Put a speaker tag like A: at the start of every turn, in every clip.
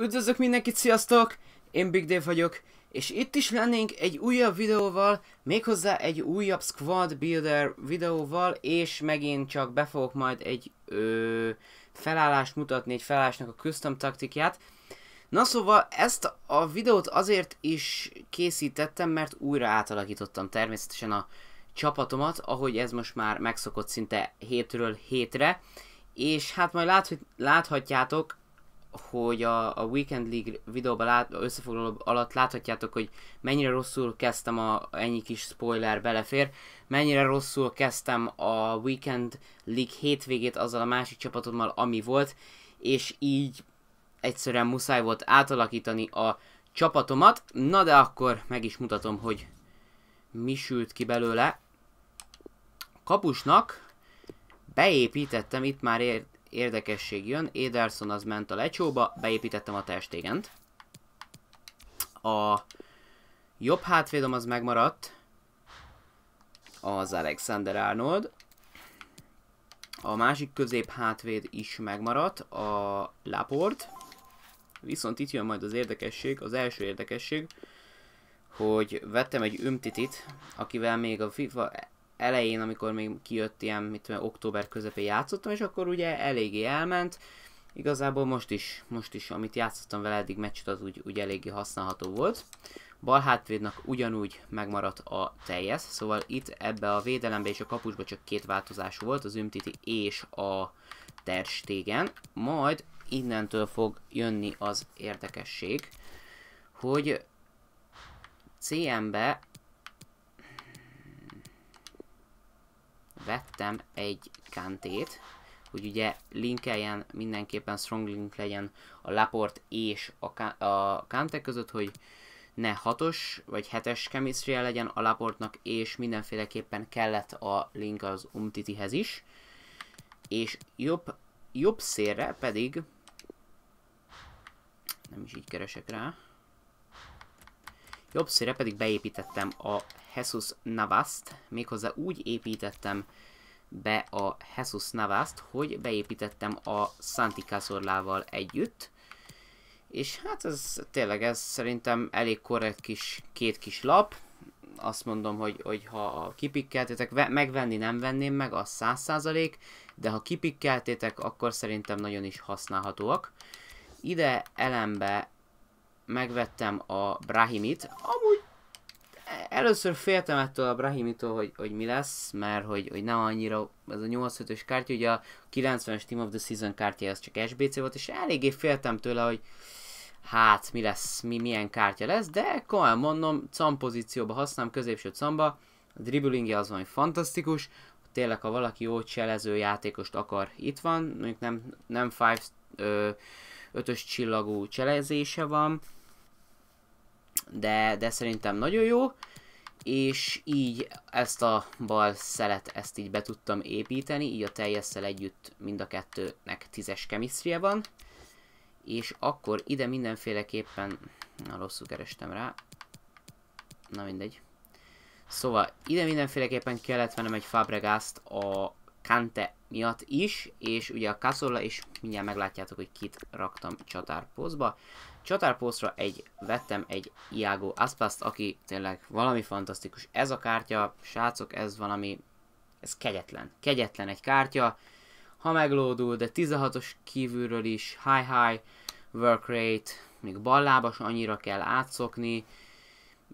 A: Üdvözlök mindenkit, sziasztok! Én Big Dave vagyok, és itt is lennénk egy újabb videóval, méghozzá egy újabb Squad Builder videóval, és megint csak be fogok majd egy ö, felállást mutatni, egy felállásnak a custom taktikját. Na szóval ezt a videót azért is készítettem, mert újra átalakítottam természetesen a csapatomat, ahogy ez most már megszokott szinte hétről hétre, és hát majd láthatjátok, hogy a, a Weekend League videóban lát, összefoglaló alatt láthatjátok, hogy mennyire rosszul kezdtem a, ennyi kis spoiler belefér, mennyire rosszul kezdtem a Weekend League hétvégét azzal a másik csapatommal, ami volt, és így egyszerűen muszáj volt átalakítani a csapatomat. Na de akkor meg is mutatom, hogy mi sült ki belőle. Kapusnak beépítettem, itt már ér érdekesség jön. Ederson az ment a lecsóba, beépítettem a testégent. A jobb hátvédom az megmaradt, az Alexander Arnold. A másik közép hátvéd is megmaradt, a Laport. Viszont itt jön majd az érdekesség, az első érdekesség, hogy vettem egy ümtitit, akivel még a FIFA elején, amikor még kijött ilyen, mit tudom, október közepén játszottam, és akkor ugye eléggé elment. Igazából most is, most is, amit játszottam vele eddig meccset, az úgy, úgy eléggé használható volt. Bal hátvédnak ugyanúgy megmaradt a teljes, szóval itt ebbe a védelembe és a kapusba csak két változás volt, az Ümtiti és a Terstégen. Majd innentől fog jönni az érdekesség, hogy CM-be vettem egy kantét, hogy ugye linkeljen, mindenképpen strong link legyen a Laport és a, Kante között, hogy ne 6-os vagy 7-es chemistry -e legyen a Laportnak, és mindenféleképpen kellett a link az Umtitihez is. És jobb, jobb szélre pedig, nem is így keresek rá, Jobb szére pedig beépítettem a Jesus Navast, méghozzá úgy építettem be a Jesus Navast, hogy beépítettem a Santi Cazorlával együtt, és hát ez tényleg ez szerintem elég korrekt kis, két kis lap, azt mondom, hogy, hogy ha kipikkeltétek, megvenni nem venném meg, az 100%, de ha kipikkeltétek, akkor szerintem nagyon is használhatóak. Ide elembe megvettem a Brahimit. Amúgy először féltem ettől a Brahimitól, hogy, hogy mi lesz, mert hogy, hogy nem annyira ez a 85-ös kártya, ugye a 90-es Team of the Season kártya az csak SBC volt, és eléggé féltem tőle, hogy hát mi lesz, mi milyen kártya lesz, de komolyan mondom, cam pozícióba használom, középső camba, a dribblingje az van, fantasztikus, tényleg ha valaki jó cselező játékost akar, itt van, mondjuk nem, nem 5 ötös csillagú cselezése van, de, de szerintem nagyon jó, és így ezt a bal szelet, ezt így be tudtam építeni, így a teljesszel együtt mind a kettőnek tízes kemisztrie van, és akkor ide mindenféleképpen, na rosszul kerestem rá, na mindegy. Szóval ide mindenféleképpen kellett vennem egy Fabregast a Kante miatt is, és ugye a Kassola is, mindjárt meglátjátok, hogy kit raktam csatárpózba csatárposztra egy, vettem egy Iago Aspaszt, aki tényleg valami fantasztikus. Ez a kártya, srácok, ez valami, ez kegyetlen. Kegyetlen egy kártya. Ha meglódul, de 16-os kívülről is, high-high, work rate, még ballábas annyira kell átszokni,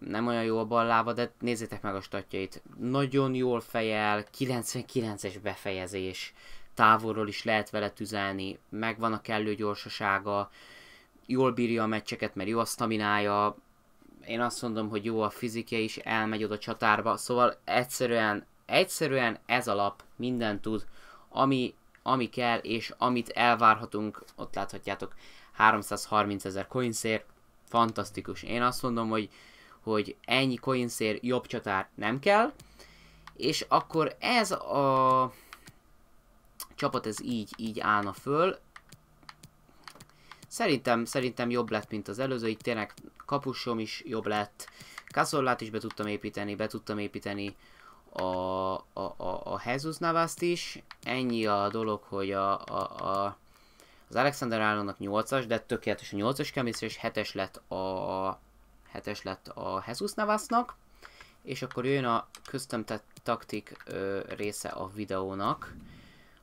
A: nem olyan jó a ballába, de nézzétek meg a statjait. Nagyon jól fejel, 99-es befejezés, távolról is lehet vele tüzelni, megvan a kellő gyorsasága, jól bírja a meccseket, mert jó a sztaminája, én azt mondom, hogy jó a fizike is, elmegy oda csatárba, szóval egyszerűen, egyszerűen ez alap mindent tud, ami, ami kell, és amit elvárhatunk, ott láthatjátok 330 ezer coinszér, fantasztikus. Én azt mondom, hogy, hogy ennyi coinszér jobb csatár nem kell, és akkor ez a csapat ez így, így állna föl, Szerintem, szerintem jobb lett, mint az előző, itt tényleg kapusom is jobb lett. Casorlát is be tudtam építeni, be tudtam építeni a, a, a, a Jesus Navast is. Ennyi a dolog, hogy a, a, a az Alexander Állónak 8-as, de tökéletes a 8-as és 7-es lett a 7 lett a Jesus Navasnak. És akkor jön a custom taktik ö, része a videónak.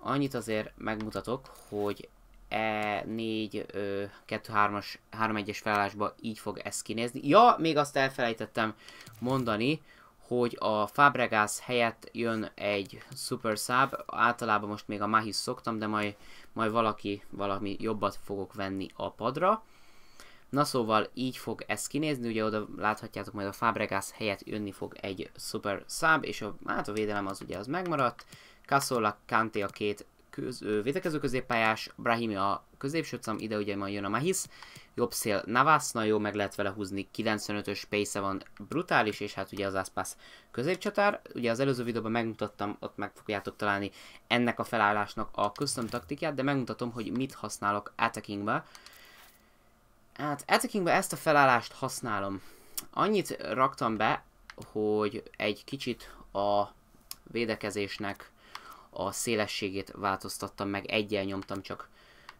A: Annyit azért megmutatok, hogy E4 2-3-as 3-1-es felállásban így fog ez kinézni. Ja, még azt elfelejtettem mondani, hogy a Fabregas helyett jön egy Super Sub, általában most még a Mahis szoktam, de majd, majd valaki, valami jobbat fogok venni a padra. Na szóval így fog ez kinézni, ugye oda láthatjátok majd a Fabregas helyett jönni fog egy Super Sub, és a, hát a védelem az ugye az megmaradt, Kassola Kanté a két köz, védekező középpályás, Brahimi a középső cam, ide ugye majd jön a Mahis, jobb szél Navas, nagyon jó meg lehet vele húzni, 95-ös pace van, brutális, és hát ugye az Aspas középcsatár, ugye az előző videóban megmutattam, ott meg fogjátok találni ennek a felállásnak a custom taktikát, de megmutatom, hogy mit használok attackingbe. Hát attackingbe ezt a felállást használom. Annyit raktam be, hogy egy kicsit a védekezésnek a szélességét változtattam meg, egyel nyomtam csak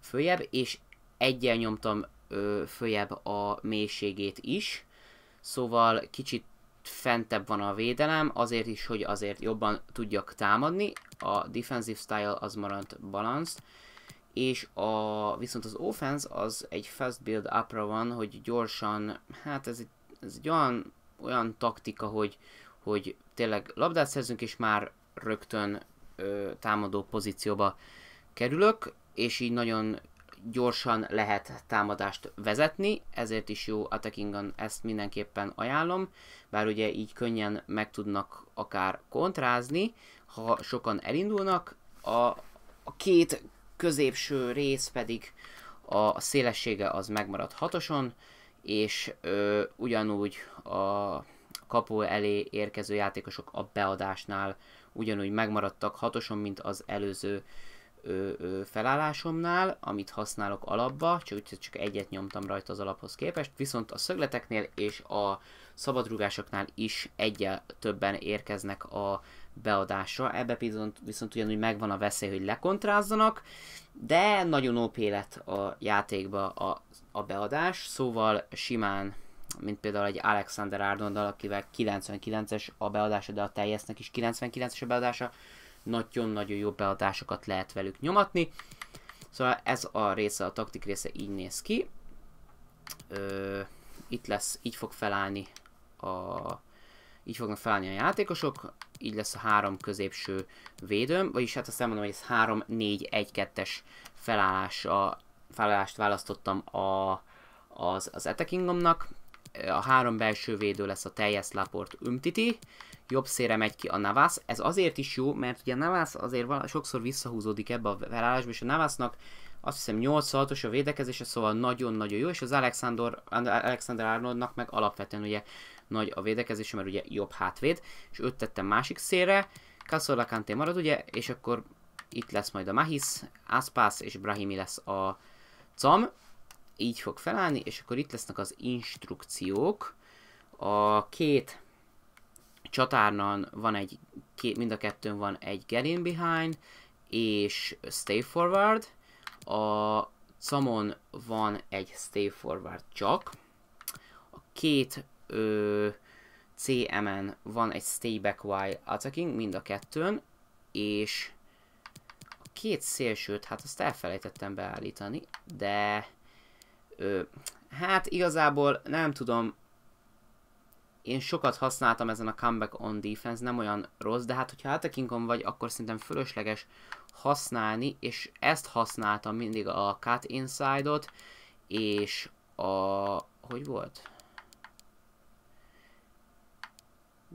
A: följebb, és egyel nyomtam ö, följebb a mélységét is, szóval kicsit fentebb van a védelem, azért is, hogy azért jobban tudjak támadni, a defensive style az maradt balanced, és a, viszont az offense az egy fast build upra van, hogy gyorsan, hát ez egy, ez egy olyan, olyan taktika, hogy, hogy tényleg labdát szerzünk, és már rögtön ö, támadó pozícióba kerülök, és így nagyon gyorsan lehet támadást vezetni, ezért is jó attackingon ezt mindenképpen ajánlom, bár ugye így könnyen meg tudnak akár kontrázni, ha sokan elindulnak, a, a két középső rész pedig a szélessége az megmarad hatoson, és ö, ugyanúgy a kapu elé érkező játékosok a beadásnál ugyanúgy megmaradtak hatoson, mint az előző ö, ö, felállásomnál, amit használok alapba, csak, csak egyet nyomtam rajta az alaphoz képest, viszont a szögleteknél és a szabadrugásoknál is egyel többen érkeznek a beadásra. Ebbe viszont, viszont ugyanúgy megvan a veszély, hogy lekontrázzanak, de nagyon OP lett a játékba a, a beadás, szóval simán mint például egy Alexander Arnold, akivel 99-es a beadása, de a teljesnek is 99-es a beadása. Nagyon-nagyon jó beadásokat lehet velük nyomatni. Szóval ez a része, a taktik része így néz ki. Ö, itt lesz, így fog felállni a így fognak felállni a játékosok, így lesz a három középső védőm, vagyis hát azt mondom, hogy ez 3-4-1-2-es felállás a, felállást választottam a, az, az attackingomnak, a három belső védő lesz a teljes Laport Ümtiti, jobb szére megy ki a Navas. Ez azért is jó, mert ugye a Navas azért vala, sokszor visszahúzódik ebbe a felállásba, és a Navasnak azt hiszem 8-6-os a védekezése, szóval nagyon-nagyon jó, és az Alexander, Alexander Arnoldnak meg alapvetően ugye nagy a védekezése, mert ugye jobb hátvéd, és őt tettem másik szére, Kassola Kanté marad ugye, és akkor itt lesz majd a Mahis, Aspas és Brahimi lesz a cam, így fog felállni, és akkor itt lesznek az instrukciók. A két csatárnan van egy, két, mind a kettőn van egy get in behind, és stay forward. A camon van egy stay forward csak. A két ö, CMN van egy stay back while attacking, mind a kettőn, és a két szélsőt, hát azt elfelejtettem beállítani, de Ö, hát igazából nem tudom, én sokat használtam ezen a comeback on defense, nem olyan rossz, de hát hogyha hatakinkon vagy, akkor szerintem fölösleges használni, és ezt használtam mindig a cut inside-ot, és a... hogy volt?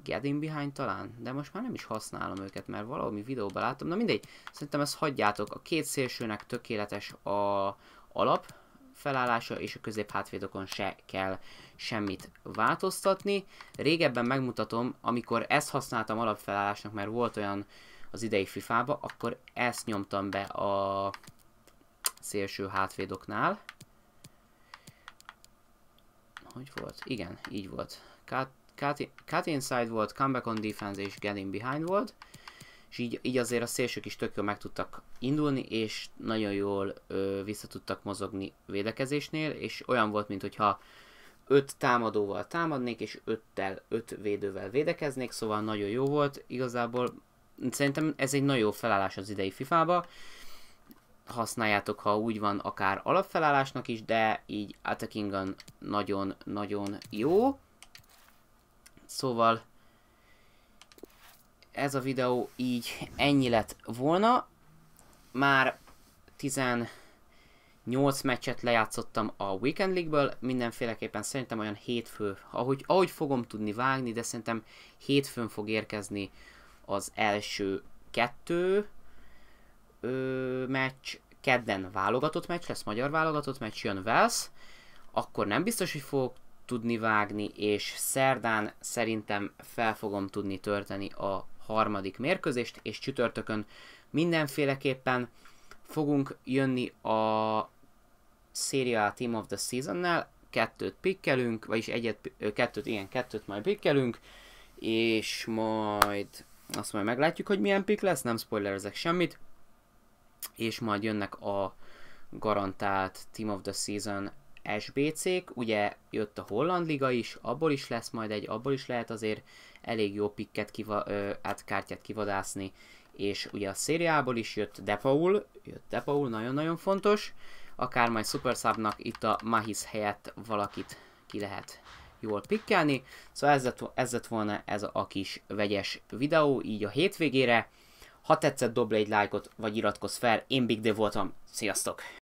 A: Get in behind talán, de most már nem is használom őket, mert valami videóban láttam, na mindegy, szerintem ezt hagyjátok, a két szélsőnek tökéletes a alap, felállása és a közép hátvédokon se kell semmit változtatni. Régebben megmutatom, amikor ezt használtam alapfelállásnak, mert volt olyan az idei fifa akkor ezt nyomtam be a szélső hátvédoknál. Hogy volt? Igen, így volt. Cut, cut, cut inside volt, comeback on defense és getting behind volt és így, így azért a szélsők is tök jól meg tudtak indulni, és nagyon jól ö, vissza tudtak mozogni védekezésnél, és olyan volt, mintha öt támadóval támadnék, és öttel, öt védővel védekeznék, szóval nagyon jó volt igazából. Szerintem ez egy nagyon jó felállás az idei FIFA-ba, használjátok, ha úgy van, akár alapfelállásnak is, de így attacking nagyon-nagyon jó. Szóval ez a videó így ennyi lett volna. Már 18 meccset lejátszottam a Weekend League-ből, mindenféleképpen szerintem olyan hétfő, ahogy, ahogy fogom tudni vágni, de szerintem hétfőn fog érkezni az első kettő ö, meccs, kedden válogatott meccs lesz, magyar válogatott meccs, jön Wales, akkor nem biztos, hogy fogok tudni vágni, és szerdán szerintem fel fogom tudni törteni a harmadik mérkőzést, és csütörtökön mindenféleképpen fogunk jönni a Serie Team of the Season-nel, kettőt pikkelünk, vagyis egyet, kettőt, igen, kettőt majd pikkelünk, és majd azt majd meglátjuk, hogy milyen pik lesz, nem spoilerezek semmit, és majd jönnek a garantált Team of the Season SBC-k, ugye jött a Holland Liga is, abból is lesz majd egy, abból is lehet azért elég jó pikket, kiva, ö, át kártyát kivadászni, és ugye a szériából is jött Depaul, jött Depaul, nagyon-nagyon fontos, akár majd Super Subnak itt a Mahis helyett valakit ki lehet jól pikkelni. Szóval ez lett, ez lett volna ez a kis vegyes videó, így a hétvégére. Ha tetszett, dobj egy lájkot, vagy iratkozz fel. Én Big Dev voltam. Sziasztok!